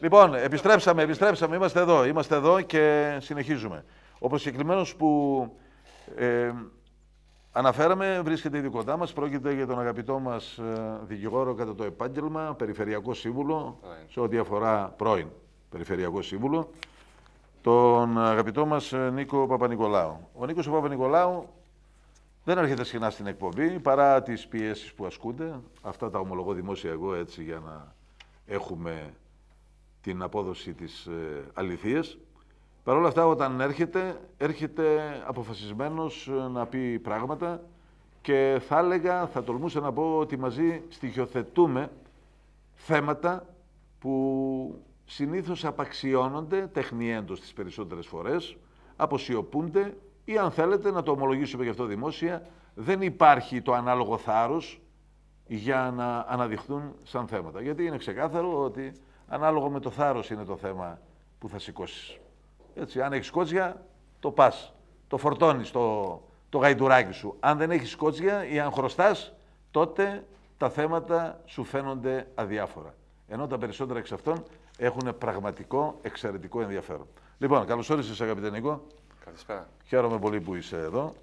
Λοιπόν, επιστρέψαμε, επιστρέψαμε. Είμαστε εδώ, είμαστε εδώ και συνεχίζουμε. Ο προσκεκλημένος που ε, αναφέραμε βρίσκεται ήδη κοντά μας. Πρόκειται για τον αγαπητό μας ε, δικηγόρο κατά το επάγγελμα, περιφερειακό σύμβουλο, σε ό,τι αφορά πρώην περιφερειακό σύμβουλο, τον αγαπητό μας ε, Νίκο Ο Νίκος Παπα-Νικολάου δεν έρχεται συχνά στην εκπομπή παρά τις πιέσεις που ασκούνται. Αυτά τα ομολογώ δημόσια εγώ έτσι για να έχουμε την απόδοση της ε, αληθείας. Παρ' όλα αυτά όταν έρχεται, έρχεται αποφασισμένος ε, να πει πράγματα και θα έλεγα, θα τολμούσα να πω ότι μαζί στοιχειοθετούμε θέματα που συνήθως απαξιώνονται τεχνιέντος τις περισσότερες φορές, αποσιωπούνται ή αν θέλετε να το ομολογήσουμε γι' αυτό δημόσια, δεν υπάρχει το ανάλογο θάρρος για να αναδειχθούν σαν θέματα. Γιατί είναι ξεκάθαρο ότι ανάλογο με το θάρρος είναι το θέμα που θα σηκώσεις. Έτσι, αν έχεις σκότσια, το πας. Το φορτώνεις το, το γαϊντουράκι σου. Αν δεν έχεις σκότσια ή αν χρωστάς, τότε τα θέματα σου φαίνονται αδιάφορα. Ενώ τα περισσότερα εξ αυτών έχουν πραγματικό εξαιρετικό ενδιαφέρον. Λοιπόν, καλώς όρισες, αγαπητέ Νίκο. Καλησπέρα. Χαίρομαι πολύ που είσαι εδώ.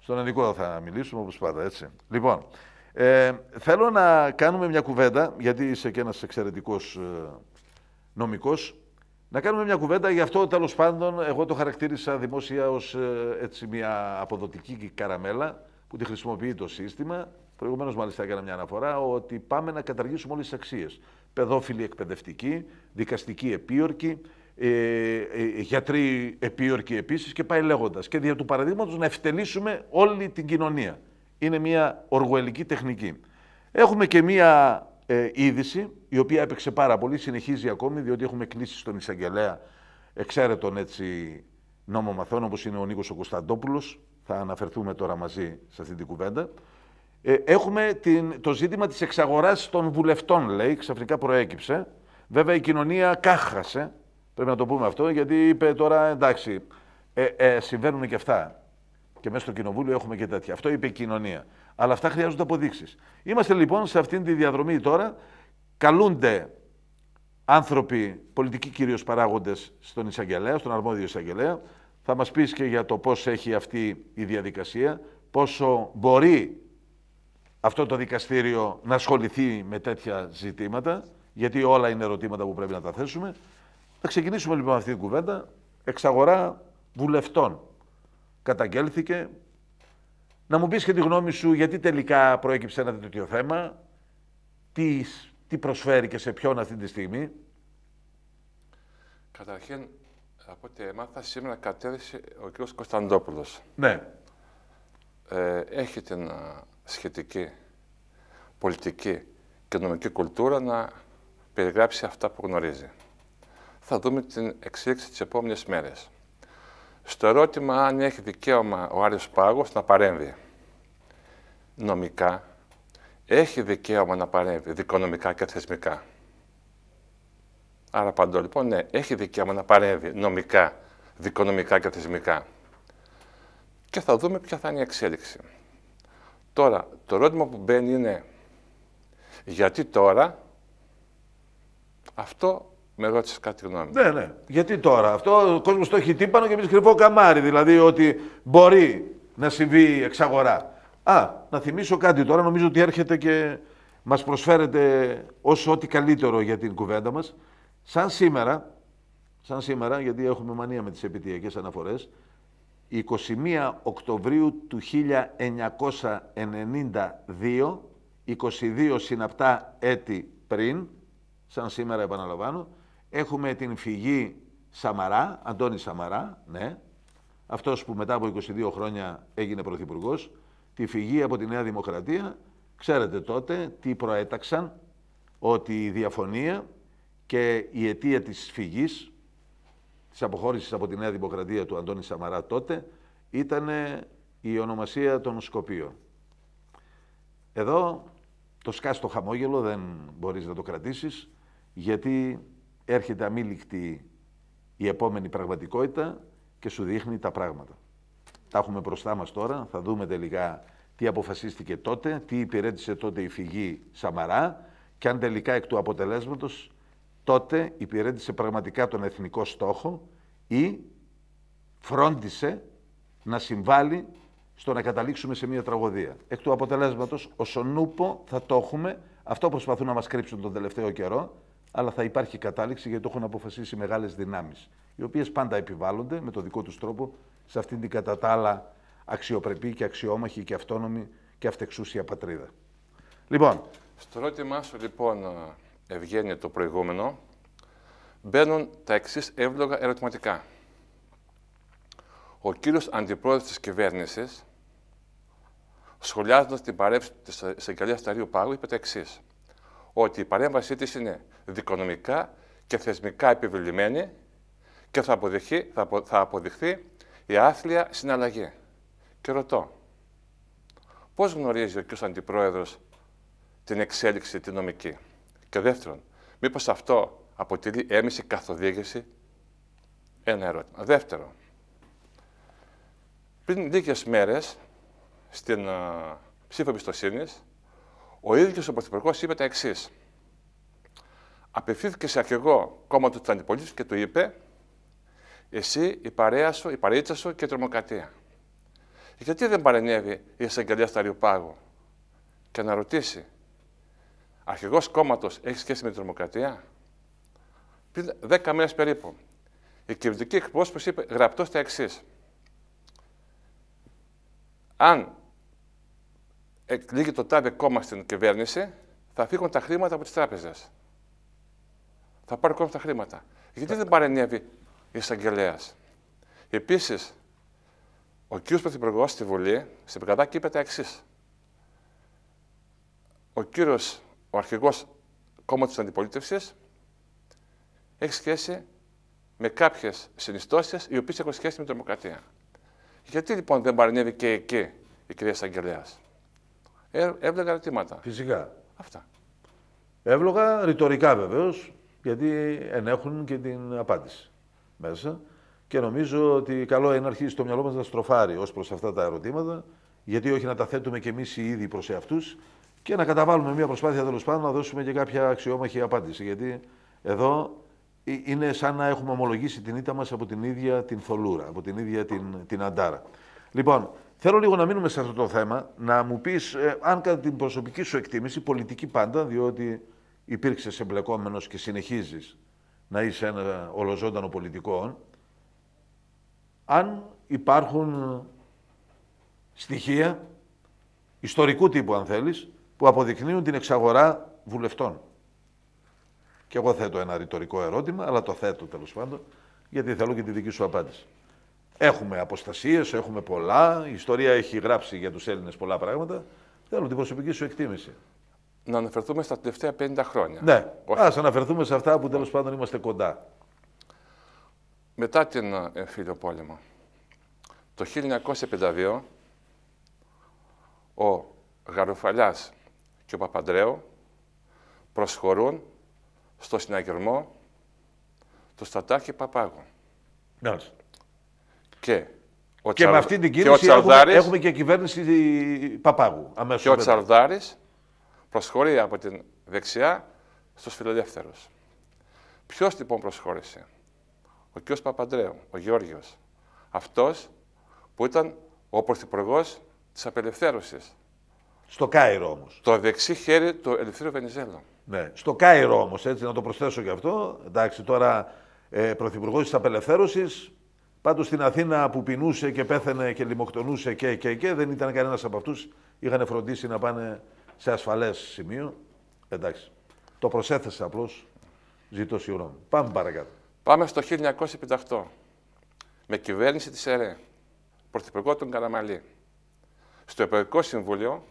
Στον ελληνικό θα μιλήσουμε όπως πάντα, έτσι. Λοιπόν, ε, θέλω να κάνουμε μια κουβέντα, γιατί είσαι και ένας εξαιρετικός ε, νομικός, να κάνουμε μια κουβέντα, γι' αυτό τέλος πάντων εγώ το χαρακτήρισα δημόσια ως ε, μια αποδοτική καραμέλα που τη χρησιμοποιεί το σύστημα. Προηγουμένως, μάλιστα, έκανα μια αναφορά ότι πάμε να καταργήσουμε όλες τις αξίες. Παιδόφιλοι εκπαιδευτικοί, δικαστικοί επίορκοι, ε, ε, γιατροί επίορκοι επίσης και πάει λέγοντας. Και δια του παραδείγματος να ευτελίσουμε όλη την κοινωνία. Είναι μια οργουελική τεχνική. Έχουμε και μια ε, είδηση η οποία έπαιξε πάρα πολύ, συνεχίζει ακόμη διότι έχουμε κλείσει στον εισαγγελέα εξαίρετον έτσι νόμο μαθών όπως είναι ο Νίκος ο Κωνσταντόπουλος. Θα αναφερθούμε τώρα μαζί σε αυτή την κουβέντα. Ε, έχουμε την, το ζήτημα της εξαγοράς των βουλευτών, λέει, ξαφνικά προέκυψε. Βέβαια η κοινωνία κάχασε, Πρέπει να το πούμε αυτό, γιατί είπε τώρα εντάξει, ε, ε, συμβαίνουν και αυτά. Και μέσα στο κοινοβούλιο έχουμε και τέτοια. Αυτό είπε η κοινωνία. Αλλά αυτά χρειάζονται αποδείξεις. Είμαστε λοιπόν σε αυτήν τη διαδρομή τώρα. Καλούνται άνθρωποι, πολιτικοί κυρίως παράγοντες, στον εισαγγελέα, στον αρμόδιο εισαγγελέα. Θα μας πεις και για το πώς έχει αυτή η διαδικασία, πόσο μπορεί αυτό το δικαστήριο να ασχοληθεί με τέτοια ζητήματα, γιατί όλα είναι ερωτήματα που πρέπει να τα θέσουμε. Να ξεκινήσουμε λοιπόν αυτή την κουβέντα. Εξαγορά βουλευτών. Καταγγέλθηκε. Να μου πεις και τη γνώμη σου γιατί τελικά προέκυψε ένα τέτοιο θέμα. Τι, προσφέρει και σε ποιον αυτή τη στιγμή. Καταρχήν, από ό,τι έμαθα, σήμερα κατέθεσε ο κ. Κωνσταντόπουλος. Ναι. Ε, έχει την σχετική πολιτική και νομική κουλτούρα να περιγράψει αυτά που γνωρίζει θα δούμε την εξέλιξη τις επόμενες μέρες. Στο ερώτημα αν έχει δικαίωμα ο Άριος Πάγος να παρέμβει νομικά, έχει δικαίωμα να παρέμβει δικονομικά και θεσμικά. Άρα παντώ λοιπόν, ναι, έχει δικαίωμα να παρέμβει νομικά, δικονομικά και θεσμικά. Και θα δούμε ποια θα είναι η εξέλιξη. Τώρα, το ερώτημα που μπαίνει είναι γιατί τώρα αυτό με ρώτησες κάτι γνώμη. Ναι, ναι. Γιατί τώρα αυτό ο κόσμος το έχει τύπανο και εμείς κρυφό καμάρι. Δηλαδή ότι μπορεί να συμβεί εξαγορά. Α, να θυμίσω κάτι τώρα. Νομίζω ότι έρχεται και μας προσφέρεται όσο ό,τι καλύτερο για την κουβέντα μας. Σαν σήμερα, σαν σήμερα, γιατί έχουμε μανία με τις επιτυχιακές αναφορές, 21 Οκτωβρίου του 1992, 22 συναπτά έτη πριν, σαν σήμερα επαναλαμβάνω, Έχουμε την φυγή Σαμαρά, Αντώνη Σαμαρά, ναι, αυτός που μετά από 22 χρόνια έγινε Πρωθυπουργός, τη φυγή από τη Νέα Δημοκρατία. Ξέρετε τότε τι προέταξαν, ότι η διαφωνία και η αιτία της φυγής, της αποχώρησης από τη Νέα Δημοκρατία του Αντώνη Σαμαρά τότε, ήταν η ονομασία των Σκοπίων. Εδώ το το χαμόγελο δεν μπορείς να το κρατήσεις, γιατί έρχεται αμήλικτη η επόμενη πραγματικότητα και σου δείχνει τα πράγματα. Τα έχουμε μπροστά μας τώρα, θα δούμε τελικά τι αποφασίστηκε τότε, τι υπηρέτησε τότε η φυγή Σαμαρά και αν τελικά εκ του αποτελέσματος τότε υπηρέτησε πραγματικά τον εθνικό στόχο ή φρόντισε να συμβάλλει στο να καταλήξουμε σε μια τραγωδία. Εκ του αποτελέσματος, ο Σονούπο θα το έχουμε, αυτό προσπαθούν να μας κρύψουν τον τελευταίο καιρό, αλλά θα υπάρχει κατάληξη γιατί το έχουν αποφασίσει μεγάλες δυνάμεις, οι οποίες πάντα επιβάλλονται με το δικό τους τρόπο σε αυτήν την κατά τα άλλα αξιοπρεπή και αξιόμαχη και αυτόνομη και αυτεξούσια πατρίδα. Λοιπόν. Στο ερώτημά σου, λοιπόν, ε, Ευγένεια, το προηγούμενο, μπαίνουν τα εξής εύλογα ερωτηματικά. Ο κύριος αντιπρόεδρος της κυβέρνησης, σχολιάζοντας την παρέμβαση της εγκαλία Ταριού Πάγου, είπε τα εξής ότι η παρέμβασή της είναι δικονομικά και θεσμικά επιβεβλημένη και θα αποδειχθεί, θα, θα η άθλια συναλλαγή. Και ρωτώ, πώς γνωρίζει ο κ. Αντιπρόεδρος την εξέλιξη την νομική. Και δεύτερον, μήπως αυτό αποτελεί έμιση καθοδήγηση. Ένα ερώτημα. Δεύτερον, πριν λίγες μέρες στην ψήφο εμπιστοσύνης ο ίδιος ο Πρωθυπουργός είπε τα εξής. Απευθύνθηκε σε αρχηγό κόμματος της αντιπολίτευσης και του είπε: Εσύ, η παρέα σου, η παρέτσα σου και η τρομοκρατία. Γιατί δεν παρενέβη η εισαγγελία στα και να ρωτήσει, αρχηγός κόμματος έχει σχέση με την τρομοκρατία. Πριν 10 μέρε περίπου, η κυβερνητική εκπρόσωπος είπε γραπτός τα εξής. Αν εκλήγει το τάδε κόμμα στην κυβέρνηση, θα φύγουν τα χρήματα από τις τράπεζες. Θα πάρει κόμμα τα χρήματα. Γιατί δεν παρενέβη η εισαγγελέας. Επίσης, ο κ. Πρωθυπουργός στη Βουλή, στην Πικαδάκη, είπε τα εξής. Ο κύριος, ο αρχηγός κόμμα της αντιπολίτευσης, έχει σχέση με κάποιες συνιστώσεις οι οποίες έχουν σχέση με τη δημοκρατία. Γιατί λοιπόν δεν παρενέβη και εκεί η κυρία Σαγγελέα εύλογα ερωτήματα. Φυσικά. Αυτά. Εύλογα, ρητορικά βεβαίως, γιατί ενέχουν και την απάντηση μέσα. Και νομίζω ότι καλό είναι να αρχίσει το μυαλό μας να στροφάρει ως προς αυτά τα ερωτήματα, γιατί όχι να τα θέτουμε κι εμείς οι ίδιοι προς εαυτούς και να καταβάλουμε μια προσπάθεια τέλος πάντων να δώσουμε και κάποια αξιόμαχη απάντηση. Γιατί εδώ ε, είναι σαν να έχουμε ομολογήσει την ήττα μας από την ίδια την θολούρα, από την ίδια την, την αντάρα. Λοιπόν, Θέλω λίγο να μείνουμε σε αυτό το θέμα, να μου πεις ε, αν κατά την προσωπική σου εκτίμηση, πολιτική πάντα, διότι υπήρξες εμπλεκόμενος και συνεχίζεις να είσαι ένα ολοζώντανο πολιτικό, αν υπάρχουν στοιχεία ιστορικού τύπου, αν θέλεις, που αποδεικνύουν την εξαγορά βουλευτών. Και εγώ θέτω ένα ρητορικό ερώτημα, αλλά το θέτω τέλος πάντων, γιατί θέλω και τη δική σου απάντηση. Έχουμε αποστασίες, έχουμε πολλά. Η ιστορία έχει γράψει για τους Έλληνες πολλά πράγματα. Θέλω την προσωπική σου εκτίμηση. Να αναφερθούμε στα τελευταία 50 χρόνια. Ναι. ας αναφερθούμε σε αυτά που τέλος πάντων είμαστε κοντά. Μετά την ε, εμφύλιο πόλεμο, το 1952, ο Γαρουφαλιάς και ο Παπαντρέου προσχωρούν στο συναγερμό του Στατάκη Παπάγου. Μάλιστα. Και, ο και με αυτή την κίνηση έχουμε, έχουμε, και κυβέρνηση Παπάγου. και ο Τσαρδάρης προσχωρεί από την δεξιά στους φιλελεύθερους. Ποιος λοιπόν προσχώρησε, ο κ. Παπαντρέου, ο Γιώργιο. Αυτός που ήταν ο πρωθυπουργός της απελευθέρωσης. Στο Κάιρο όμως. Το δεξί χέρι του Ελευθερίου Βενιζέλου. Ναι. Στο Κάιρο όμως, έτσι να το προσθέσω και αυτό. Εντάξει, τώρα ε, πρωθυπουργός της απελευθέρωσης Πάντως στην Αθήνα που πεινούσε και πέθανε και λιμοκτονούσε και, και, και δεν ήταν κανένας από αυτούς, Είχαν φροντίσει να πάνε σε ασφαλές σημείο. Εντάξει. Το προσέθεσα απλώς. Ζητώ συγγνώμη. Πάμε παρακάτω. Πάμε στο 1958. Με κυβέρνηση της ΕΡΕ. Πρωθυπουργό των Καραμαλή. Στο Ευρωπαϊκό Συμβούλιο,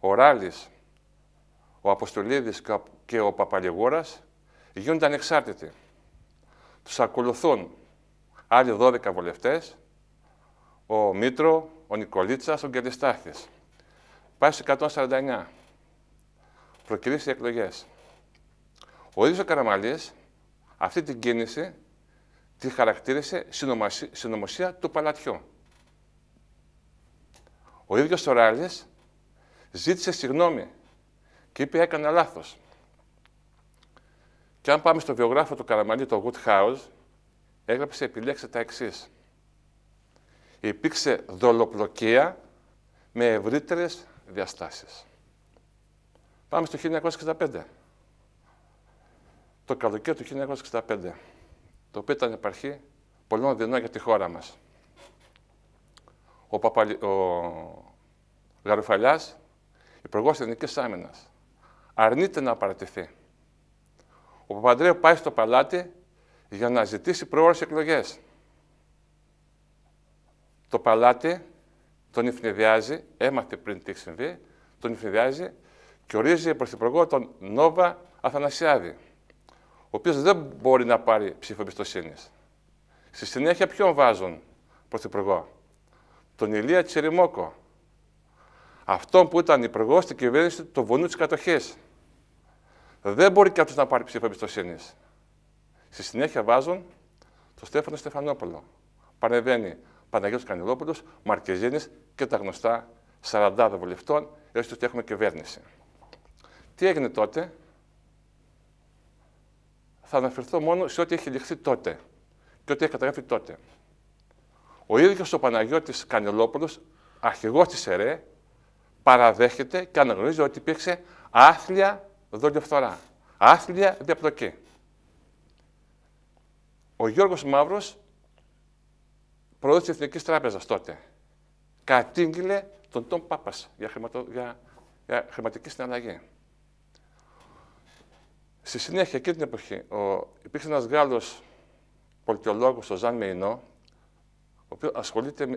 ο Ράλης, ο Αποστολίδης και ο Παπαλιγόρας γίνονται εξάρτητοι. τους ακολουθούν άλλοι 12 βουλευτές, ο Μήτρο, ο Νικολίτσα, ο Γκελιστάχη. Πάει στους 149. Προκυρήσεις οι εκλογές. Ο ίδιο ο Καραμαλής αυτή την κίνηση τη χαρακτήρισε συνωμοσία του παλατιού. Ο ίδιος ο Ράλης ζήτησε συγγνώμη και είπε έκανα λάθος. Και αν πάμε στο βιογράφο του Καραμαλή, τον Woodhouse, έγραψε επιλέξε τα εξής. Υπήρξε δολοπλοκία με ευρύτερες διαστάσεις. Πάμε στο 1965. Το καλοκαίρι του 1965, το οποίο ήταν επαρχή πολλών δεινών για τη χώρα μας. Ο, Παπαλι... ο Γαρουφαλιάς, υπουργός Εθνικής αρνείται να παρατηθεί. Ο Παπανδρέου πάει στο παλάτι για να ζητήσει προώρες εκλογές. Το παλάτι τον ευνηδιάζει, έμαθε πριν τι συμβεί, τον ευνηδιάζει και ορίζει πρωθυπουργό τον Νόβα Αθανασιάδη, ο οποίος δεν μπορεί να πάρει ψήφο εμπιστοσύνης. Στη συνέχεια ποιον βάζουν πρωθυπουργό, τον Ηλία Τσιριμόκο, αυτόν που ήταν υπουργός στην κυβέρνηση του βουνού της κατοχής. Δεν μπορεί κάποιος να πάρει ψήφο εμπιστοσύνης. Στη συνέχεια βάζουν τον Στέφανο Στεφανόπουλο. Παρεβαίνει Παναγιώτης Κανελόπουλος, Μαρκεζίνης και τα γνωστά 40 βουλευτών, έως ότι έχουμε κυβέρνηση. Τι έγινε τότε, θα αναφερθώ μόνο σε ό,τι έχει ληχθεί τότε και ό,τι έχει καταγραφεί τότε. Ο ίδιος ο Παναγιώτης Κανελόπουλος, αρχηγός της ΕΡΕ, παραδέχεται και αναγνωρίζει ότι υπήρξε άθλια δολιοφθορά, άθλια διαπλοκή. Ο Γιώργος Μαύρος, πρόεδρος της Εθνικής Τράπεζας τότε, κατήγγειλε τον Τόμ Πάπας για, χρηματο... για... για χρηματική συναλλαγή. Στη συνέχεια, εκείνη την εποχή, ο... υπήρξε ένας Γάλλος πολιτιολόγος, ο Ζαν Μεϊνό, ο οποίος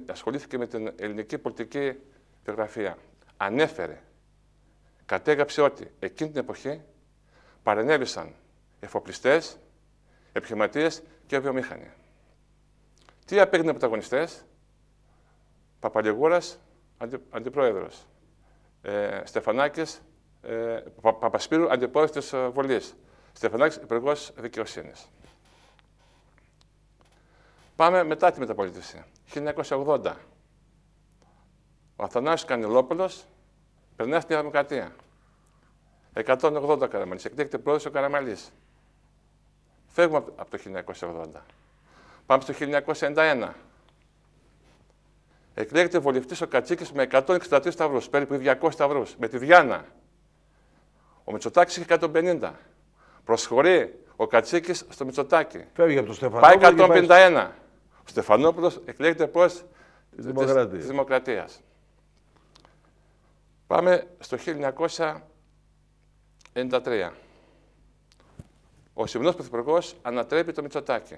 ασχολήθηκε με την ελληνική πολιτική βιογραφία. Ανέφερε, κατέγραψε ότι εκείνη την εποχή παρενέβησαν εφοπλιστές, επιχειρηματίες και βιομηχανία. Τι απέγινε οι τα Παπαλιγούρα, αντι, αντιπρόεδρος. Ε, Στεφανάκης, ε, Παπασπύρου, αντιπρόεδρος της ε, Βουλή. Στεφανάκης, υπουργός δικαιοσύνης. Πάμε μετά τη μεταπολίτευση. 1980. Ο Αθανάσιος Κανιλόπουλο περνάει στη Δημοκρατία. 180 ο Εκτέκτη πρόεδρο πρόεδρος ο Καραμαλής. Φεύγουμε από το 1980. Πάμε στο 1991. Εκλέγεται βολευτής ο Κατσίκης με 163 σταυρούς, περίπου 200 σταυρούς, με τη Διάνα. Ο Μητσοτάκης είχε 150. Προσχωρεί ο Κατσίκης στο Μητσοτάκη. Φεύγει από το Στεφανόπουλο. Πάει 151. Ο Στεφανόπουλος εκλέγεται πώς της Δημοκρατίας. Πάμε στο 1993. Ο σημερινός Πρωθυπουργός ανατρέπει το Μητσοτάκι.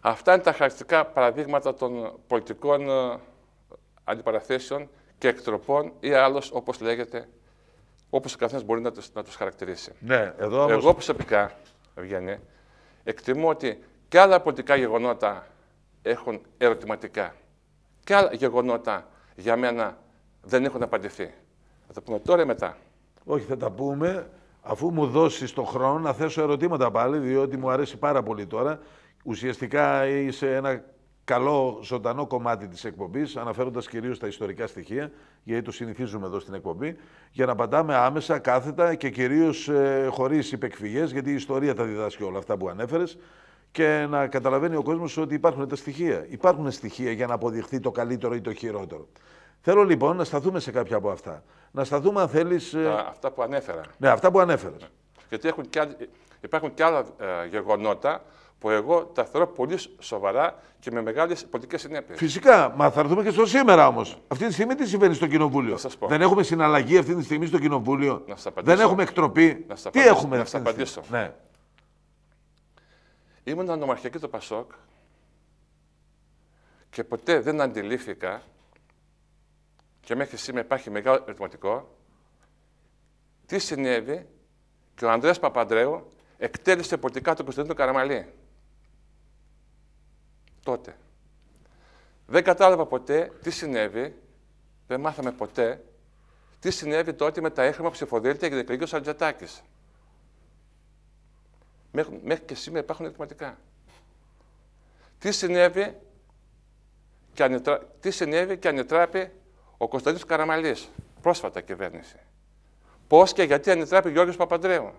Αυτά είναι τα χαρακτηριστικά παραδείγματα των πολιτικών ε, αντιπαραθέσεων και εκτροπών ή άλλως όπως λέγεται, όπως ο καθένας μπορεί να τους να τους χαρακτηρίσει. Ναι, εδώ όμως... Εγώ προσωπικά, Ευγένη, εκτιμώ ότι και άλλα πολιτικά γεγονότα έχουν ερωτηματικά. Και άλλα γεγονότα για μένα δεν έχουν απαντηθεί. Θα το πούμε τώρα ή μετά. Όχι, θα τα πούμε αφού μου δώσεις τον χρόνο να θέσω ερωτήματα πάλι, διότι μου αρέσει πάρα πολύ τώρα. Ουσιαστικά είσαι ένα καλό ζωντανό κομμάτι της εκπομπής, αναφέροντας κυρίως τα ιστορικά στοιχεία, γιατί το συνηθίζουμε εδώ στην εκπομπή, για να απαντάμε άμεσα, κάθετα και κυρίως ε, χωρίς υπεκφυγές, γιατί η ιστορία τα διδάσκει όλα αυτά που ανέφερες, και να καταλαβαίνει ο κόσμος ότι υπάρχουν τα στοιχεία. Υπάρχουν στοιχεία για να αποδειχθεί το καλύτερο ή το χειρότερο. Θέλω λοιπόν να σταθούμε σε κάποια από αυτά. Να σταθούμε, αν θέλεις. Ε, αυτά που ανέφερα. Ναι, αυτά που ανέφερες. Ναι. Γιατί έχουν και υπάρχουν και άλλα ε, γεγονότα που εγώ τα θεωρώ πολύ σοβαρά και με μεγάλες πολιτικές συνέπειες. Φυσικά. Μα θα έρθουμε και στο σήμερα όμως. Αυτή τη στιγμή τι συμβαίνει στο Κοινοβούλιο. Δεν έχουμε συναλλαγή αυτή τη στιγμή στο Κοινοβούλιο. Δεν έχουμε εκτροπή. Να σας τι έχουμε να σα απαντήσω. Ναι. Ήμουν νομαρχιακή του Πασόκ και ποτέ δεν αντιλήφθηκα και μέχρι σήμερα υπάρχει μεγάλο ερωτηματικό, τι συνέβη και ο Ανδρέας Παπανδρέου εκτέλεσε πολιτικά τον Κωνσταντίνο Καραμαλή. Τότε. Δεν κατάλαβα ποτέ τι συνέβη, δεν μάθαμε ποτέ, τι συνέβη τότε με τα που ψηφοδέλτια για την ο Αρτζατάκης. Μέχρι και σήμερα υπάρχουν ερωτηματικά. Τι συνέβη και, ανετρα... τι συνέβη και ανετράπη ο Κωνσταντίνος Καραμαλής, πρόσφατα κυβέρνηση. Πώς και γιατί ανετράπη Γιώργος Παπαντρέου.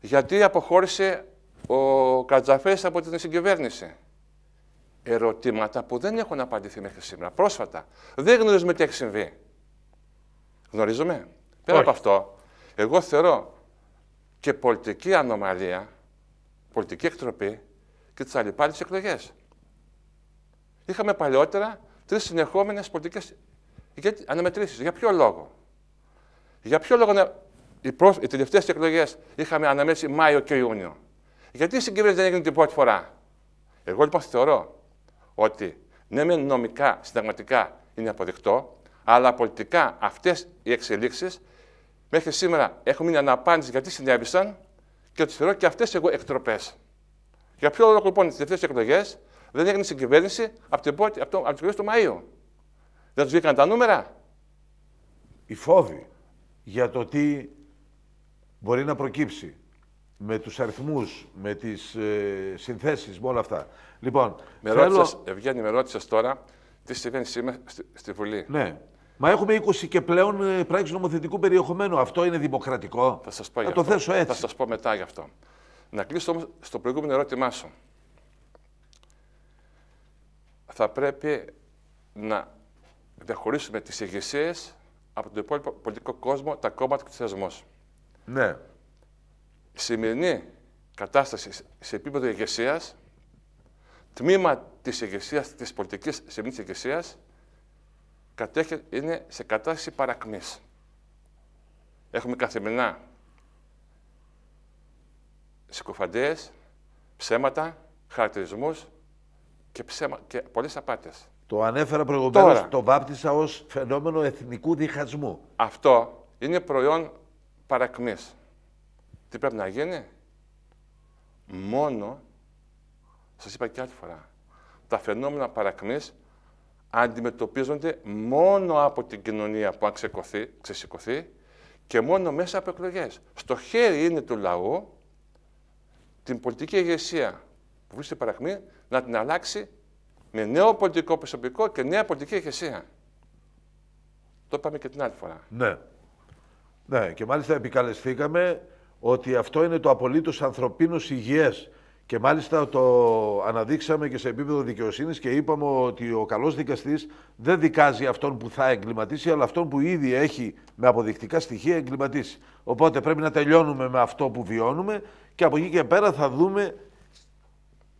Γιατί αποχώρησε ο Κατζαφές από την συγκυβέρνηση. Ερωτήματα που δεν έχουν απαντηθεί μέχρι σήμερα, πρόσφατα. Δεν γνωρίζουμε τι έχει συμβεί. Γνωρίζουμε. Πέρα από αυτό, εγώ θεωρώ και πολιτική ανομαλία, πολιτική εκτροπή και τις αλληπάλληλε εκλογές. Είχαμε παλιότερα τρεις συνεχόμενες πολιτικές γιατί, αναμετρήσει, Για ποιο λόγο. Για ποιο λόγο να... οι, προ... οι τελευταίες εκλογές είχαμε αναμέσει Μάιο και Ιούνιο. Γιατί οι συγκυβέρνηση δεν έγινε την πρώτη φορά. Εγώ λοιπόν θεωρώ ότι ναι, με νομικά, συνταγματικά είναι αποδεκτό, αλλά πολιτικά αυτές οι εξελίξεις μέχρι σήμερα έχουν μείνει αναπάντηση γιατί συνέβησαν και ότι θεωρώ και αυτές εγώ εκτροπές. Για ποιο λόγο λοιπόν τι τελευταίες εκλογές δεν έγινε συγκυβέρνηση από την πρώτη, από, το, από του Μαΐου. Δεν τους βγήκαν τα νούμερα. Η φόβη για το τι μπορεί να προκύψει με τους αριθμούς, με τις ε, συνθέσεις, με όλα αυτά. Λοιπόν, με θέλω... ρώτησες, Ευγέννη, με ρώτησες τώρα τι συμβαίνει σήμερα στη, στη Βουλή. Ναι. Μα έχουμε 20 και πλέον ε, πράξεις νομοθετικού περιεχομένου. Αυτό είναι δημοκρατικό. Θα σας πω Θα το θέσω έτσι. Θα σας πω μετά γι' αυτό. Να κλείσω όμως στο προηγούμενο ερώτημά σου. Θα πρέπει να διαχωρίσουμε τις ηγεσίες από τον υπόλοιπο πολιτικό κόσμο, τα κόμματα και του θεσμού. Ναι. Η σημερινή κατάσταση σε επίπεδο ηγεσίας, τμήμα της ηγεσίας, της πολιτικής σημερινής ηγεσίας, είναι σε κατάσταση παρακμής. Έχουμε καθημερινά συκοφαντίες, ψέματα, χαρακτηρισμούς και, ψέμα, και πολλές απάτες. Το ανέφερα προηγουμένως, το βάπτισα ως φαινόμενο εθνικού διχασμού. Αυτό είναι προϊόν παρακμής. Τι πρέπει να γίνει, μόνο, σας είπα και άλλη φορά, τα φαινόμενα παρακμής αντιμετωπίζονται μόνο από την κοινωνία που αν ξεσηκωθεί και μόνο μέσα από εκλογές. Στο χέρι είναι του λαού την πολιτική ηγεσία που βρίσκεται παρακμή να την αλλάξει με νέο πολιτικό προσωπικό και νέα πολιτική ηγεσία. Το είπαμε και την άλλη φορά. Ναι. Ναι, και μάλιστα επικαλεστήκαμε ότι αυτό είναι το απολύτως ανθρωπίνω υγιές. Και μάλιστα το αναδείξαμε και σε επίπεδο δικαιοσύνης και είπαμε ότι ο καλός δικαστής δεν δικάζει αυτόν που θα εγκληματίσει, αλλά αυτόν που ήδη έχει με αποδεικτικά στοιχεία εγκληματίσει. Οπότε πρέπει να τελειώνουμε με αυτό που βιώνουμε και από εκεί και πέρα θα δούμε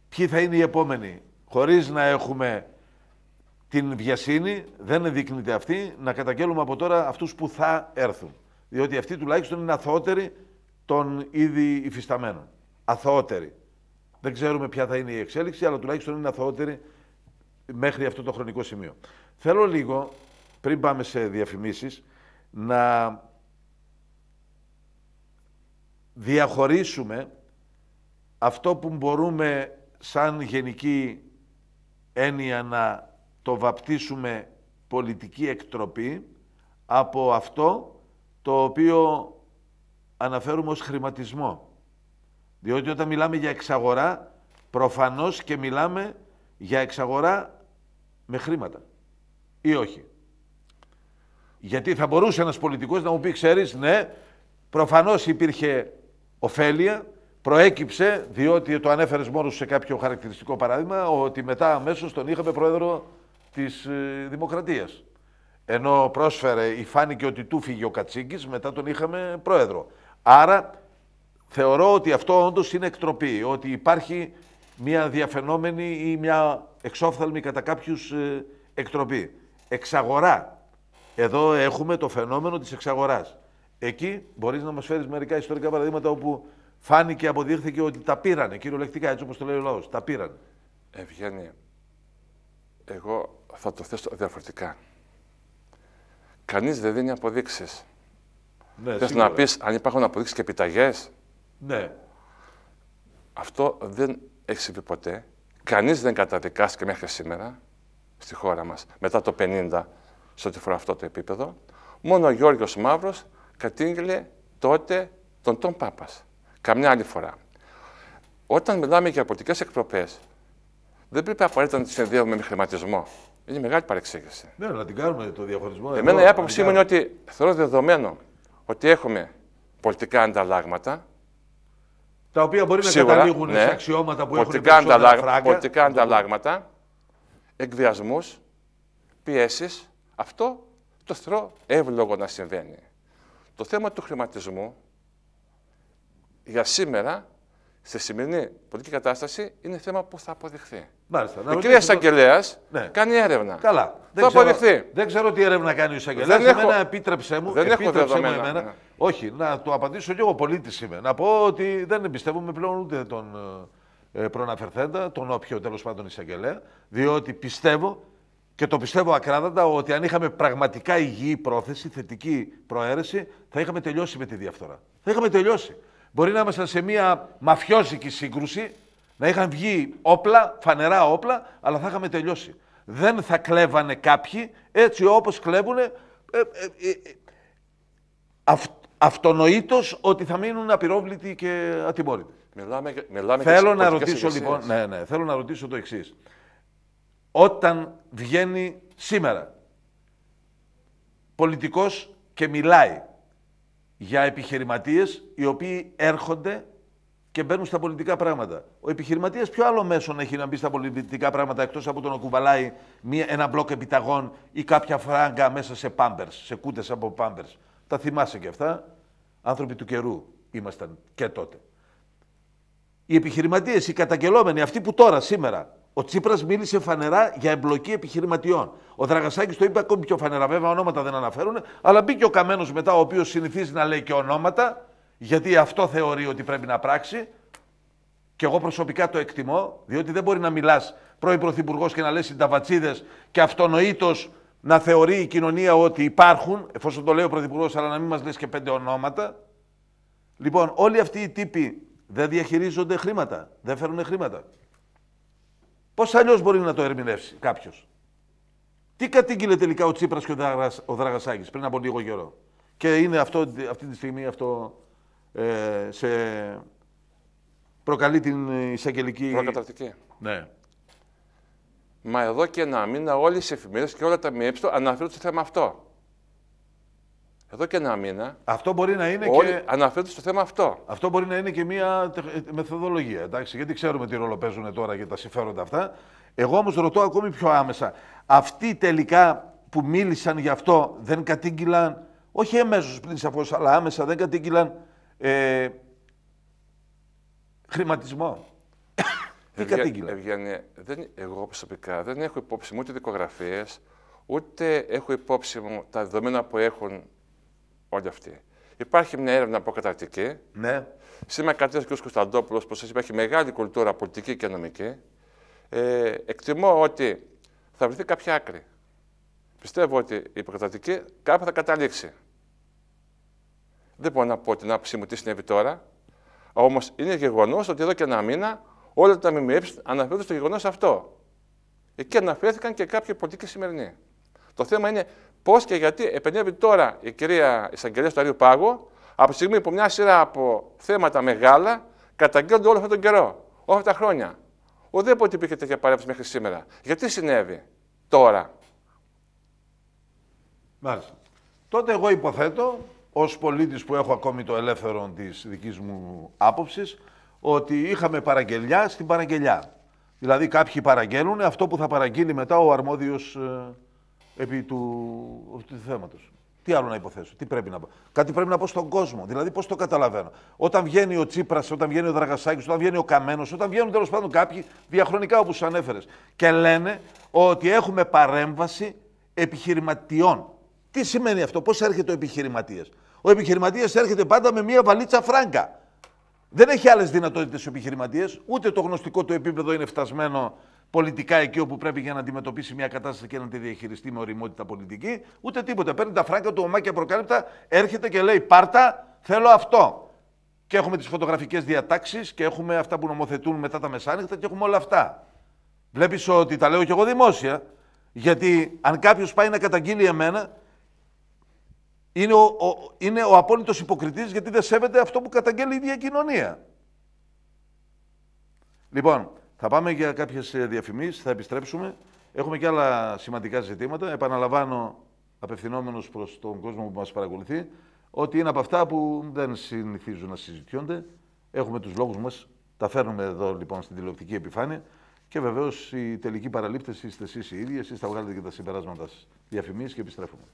ποιοι θα είναι οι επόμενοι χωρίς να έχουμε την βιασύνη, δεν ενδείκνυται αυτή, να καταγγέλουμε από τώρα αυτούς που θα έρθουν. Διότι αυτοί τουλάχιστον είναι αθωότεροι των ήδη υφισταμένων. Αθωότεροι. Δεν ξέρουμε ποια θα είναι η εξέλιξη, αλλά τουλάχιστον είναι αθωότεροι μέχρι αυτό το χρονικό σημείο. Θέλω λίγο, πριν πάμε σε διαφημίσεις, να διαχωρίσουμε αυτό που μπορούμε σαν γενική έννοια να το βαπτίσουμε πολιτική εκτροπή από αυτό το οποίο αναφέρουμε ως χρηματισμό. Διότι όταν μιλάμε για εξαγορά, προφανώς και μιλάμε για εξαγορά με χρήματα. Ή όχι. Γιατί θα μπορούσε ένας πολιτικός να μου πει, ξέρεις, ναι, προφανώς υπήρχε ωφέλεια, Προέκυψε, διότι το ανέφερες μόνος σε κάποιο χαρακτηριστικό παράδειγμα, ότι μετά αμέσως τον είχαμε πρόεδρο της ε, Δημοκρατίας. Ενώ πρόσφερε, η φάνηκε ότι του φύγει ο Κατσίκη, μετά τον είχαμε πρόεδρο. Άρα θεωρώ ότι αυτό όντως είναι εκτροπή, ότι υπάρχει μια διαφαινόμενη ή μια εξόφθαλμη κατά κάποιους ε, εκτροπή. Εξαγορά. Εδώ έχουμε το φαινόμενο της εξαγοράς. Εκεί μπορείς να μας φέρεις μερικά ιστορικά παραδείγματα όπου φάνηκε, αποδείχθηκε ότι τα πήρανε, κυριολεκτικά, έτσι όπως το λέει ο λαός, τα πήρανε. Ευγέννη, εγώ θα το θέσω διαφορετικά. Κανείς δεν δίνει αποδείξεις. Ναι, Θες να πεις αν υπάρχουν αποδείξεις και επιταγές. Ναι. Αυτό δεν έχει συμβεί ποτέ. Κανείς δεν καταδικάστηκε μέχρι σήμερα στη χώρα μας, μετά το 50, σε ό,τι φορά αυτό το επίπεδο. Μόνο ο Γιώργος Μαύρος κατήγγειλε τότε τον Τον Πάπας. Καμιά άλλη φορά. Όταν μιλάμε για πολιτικές εκπροπέ, δεν πρέπει απαραίτητα να τις συνδέουμε με χρηματισμό. Είναι μεγάλη παρεξήγηση. Ναι, να την κάνουμε το διαχωρισμό. Εμένα η άποψή μου είναι ότι θεωρώ δεδομένο ότι έχουμε πολιτικά ανταλλάγματα. Τα οποία μπορεί σίγουρα, να καταλήγουν ναι, σε αξιώματα που έχουν φράγκα. Πολιτικά ανταλλάγματα, εκβιασμούς, πιέσεις. Αυτό το θεωρώ εύλογο να συμβαίνει. Το θέμα του χρηματισμού για σήμερα, στη σημερινή πολιτική κατάσταση, είναι θέμα που θα αποδειχθεί. Μάλιστα. Η κυρία Εισαγγελέας ναι. κάνει έρευνα. Καλά. Δεν θα ξέρω, Δεν ξέρω τι έρευνα κάνει ο Εισαγγελέας. Εμένα επίτρεψε μου. Δεν έχω δεδομένα. Εμένα, ναι. Όχι, να το απαντήσω κι εγώ πολίτης είμαι. Να πω ότι δεν εμπιστεύομαι πλέον ούτε τον ε, προναφερθέντα, τον όποιο τέλος πάντων εισαγγελέα, διότι πιστεύω και το πιστεύω ακράδαντα ότι αν είχαμε πραγματικά υγιή πρόθεση, θετική προαίρεση, θα είχαμε τελειώσει με τη διαφθορά. Θα είχαμε τελειώσει. Μπορεί να ήμασταν σε μια μαφιόζικη σύγκρουση, να είχαν βγει όπλα, φανερά όπλα, αλλά θα είχαμε τελειώσει. Δεν θα κλέβανε κάποιοι έτσι όπως κλέβουν ε, ε, ε, ε αυτονοήτως ότι θα μείνουν απειρόβλητοι και ατιμόρυτοι. Μιλάμε, θέλω να ρωτήσω λοιπόν, ναι, ναι, θέλω να ρωτήσω το εξής. Όταν βγαίνει σήμερα πολιτικός και μιλάει για επιχειρηματίες οι οποίοι έρχονται και μπαίνουν στα πολιτικά πράγματα. Ο επιχειρηματίας ποιο άλλο μέσο να έχει να μπει στα πολιτικά πράγματα εκτός από το να κουβαλάει μία, ένα μπλοκ επιταγών ή κάποια φράγκα μέσα σε πάμπερς, σε κούτες από πάμπερς. Τα θυμάσαι και αυτά. Άνθρωποι του καιρού ήμασταν και τότε. Οι επιχειρηματίες, οι καταγγελόμενοι, αυτοί που τώρα, σήμερα, ο Τσίπρας μίλησε φανερά για εμπλοκή επιχειρηματιών. Ο Δραγασάκης το είπε ακόμη πιο φανερά. Βέβαια, ονόματα δεν αναφέρουν, αλλά μπήκε ο Καμένος μετά, ο οποίος συνηθίζει να λέει και ονόματα, γιατί αυτό θεωρεί ότι πρέπει να πράξει. Και εγώ προσωπικά το εκτιμώ, διότι δεν μπορεί να μιλάς πρώην Πρωθυπουργός και να λες συνταβατσίδες και αυτονοήτως να θεωρεί η κοινωνία ότι υπάρχουν, εφόσον το λέει ο Πρωθυπουργός, αλλά να μην μας λες και πέντε ονόματα. Λοιπόν, όλοι αυτοί οι τύποι δεν διαχειρίζονται χρήματα, δεν φέρνουν χρήματα. Πώς αλλιώς μπορεί να το ερμηνεύσει κάποιος. Τι κατήγγειλε τελικά ο Τσίπρας και ο Δραγασάκη πριν από λίγο καιρό. Και είναι αυτό, αυτή τη στιγμή αυτό ε, σε προκαλεί την εισαγγελική. Προκαταρτική. Ναι. Μα εδώ και ένα μήνα όλες οι εφημερίδες και όλα τα ΜΕΠΣΤΟ αναφέρουν το θέμα αυτό εδώ και ένα μήνα. Αυτό μπορεί να είναι όλοι και. Αναφέρονται στο θέμα αυτό. Αυτό μπορεί να είναι και μια μεθοδολογία. Εντάξει, γιατί ξέρουμε τι ρόλο παίζουν τώρα για τα συμφέροντα αυτά. Εγώ όμως ρωτώ ακόμη πιο άμεσα. Αυτοί τελικά που μίλησαν γι' αυτό δεν κατήγγυλαν. Όχι εμέσω πριν σαφώ, αλλά άμεσα δεν κατήγγυλαν. Ε, χρηματισμό. Τι κατήγγυλαν. δεν, εγώ προσωπικά δεν έχω υπόψη μου ούτε δικογραφίες, ούτε έχω υπόψη μου τα δεδομένα που έχουν όλοι αυτοί. Υπάρχει μια έρευνα προκαταρτική. Ναι. Σήμερα κατέθεσε ο κ. Κωνσταντόπουλος, που σας είπα, έχει μεγάλη κουλτούρα πολιτική και νομική. Ε, εκτιμώ ότι θα βρεθεί κάποια άκρη. Πιστεύω ότι η προκαταρτική κάπου θα καταλήξει. Δεν μπορώ να πω την άποψή μου τι συνέβη τώρα, όμως είναι γεγονός ότι εδώ και ένα μήνα όλα τα ΜΜΕ αναφέρονται στο γεγονός αυτό. Εκεί αναφέρθηκαν και κάποιοι πολιτικοί σημερινοί. Το θέμα είναι Πώς και γιατί επενέβη τώρα η κυρία Εισαγγελία του Αριού Πάγου, από τη στιγμή που μια σειρά από θέματα μεγάλα καταγγέλλονται όλο αυτόν τον καιρό, όλα αυτά τα χρόνια. Ουδέποτε υπήρχε τέτοια παρέμβαση μέχρι σήμερα. Γιατί συνέβη τώρα. Μάλιστα. Τότε εγώ υποθέτω, ως πολίτης που έχω ακόμη το ελεύθερο της δικής μου άποψης, ότι είχαμε παραγγελιά στην παραγγελιά. Δηλαδή κάποιοι παραγγέλνουν αυτό που θα παραγγείλει μετά ο αρμόδιος ε, επί του, του θέματος. Τι άλλο να υποθέσω, τι πρέπει να πω. Κάτι πρέπει να πω στον κόσμο. Δηλαδή, πώς το καταλαβαίνω. Όταν βγαίνει ο Τσίπρας, όταν βγαίνει ο Δραγασάκης, όταν βγαίνει ο Καμένος, όταν βγαίνουν τέλος πάντων κάποιοι διαχρονικά όπως τους ανέφερες και λένε ότι έχουμε παρέμβαση επιχειρηματιών. Τι σημαίνει αυτό, πώς έρχεται ο επιχειρηματίας. Ο επιχειρηματίας έρχεται πάντα με μία βαλίτσα φράγκα. Δεν έχει άλλες δυνατότητες ο επιχειρηματίας, ούτε το γνωστικό του επίπεδο είναι φτασμένο πολιτικά εκεί όπου πρέπει για να αντιμετωπίσει μια κατάσταση και να τη διαχειριστεί με οριμότητα πολιτική, ούτε τίποτα. Παίρνει τα φράγκα του ομάκια προκάλυπτα, έρχεται και λέει Πάρτα, θέλω αυτό. Και έχουμε τις φωτογραφικές διατάξεις και έχουμε αυτά που νομοθετούν μετά τα μεσάνυχτα και έχουμε όλα αυτά. Βλέπεις ότι τα λέω κι εγώ δημόσια, γιατί αν κάποιος πάει να καταγγείλει εμένα, είναι ο, ο, είναι ο απόλυτος υποκριτής γιατί δεν σέβεται αυτό που καταγγέλει η διακοινωνία. Λοιπόν, θα πάμε για κάποιες διαφημίσεις, θα επιστρέψουμε. Έχουμε και άλλα σημαντικά ζητήματα. Επαναλαμβάνω, απευθυνόμενος προς τον κόσμο που μας παρακολουθεί, ότι είναι από αυτά που δεν συνηθίζουν να συζητιούνται. Έχουμε τους λόγους μας, τα φέρνουμε εδώ λοιπόν στην τηλεοπτική επιφάνεια. Και βεβαίως η τελική παραλήπτες είστε εσείς οι ίδιοι. Εσείς θα βγάλετε και τα συμπεράσματα σας. Διαφημίσεις και επιστρέφουμε.